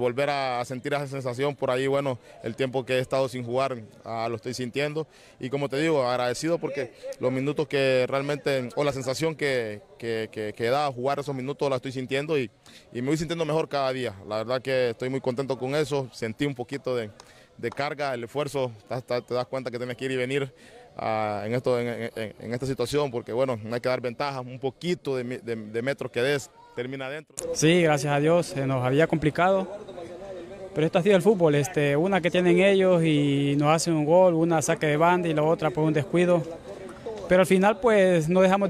volver a sentir esa sensación por ahí, bueno, el tiempo que he estado sin jugar ah, lo estoy sintiendo y como te digo, agradecido porque los minutos que realmente, o la sensación que, que, da jugar esos minutos la estoy sintiendo y, y, me voy sintiendo mejor cada día, la verdad que estoy muy contento con eso, sentí un poquito de, carga, el esfuerzo, te, das cuenta que tienes que ir y venir ah, en, esto, en, esta situación, porque bueno, no hay que dar ventajas, un poquito de, de, metros que des, termina adentro. Sí, gracias a Dios, se nos había complicado, pero esto ha sido el fútbol, este, una que tienen ellos y nos hacen un gol, una saque de banda y la otra por un descuido. Pero al final pues no dejamos...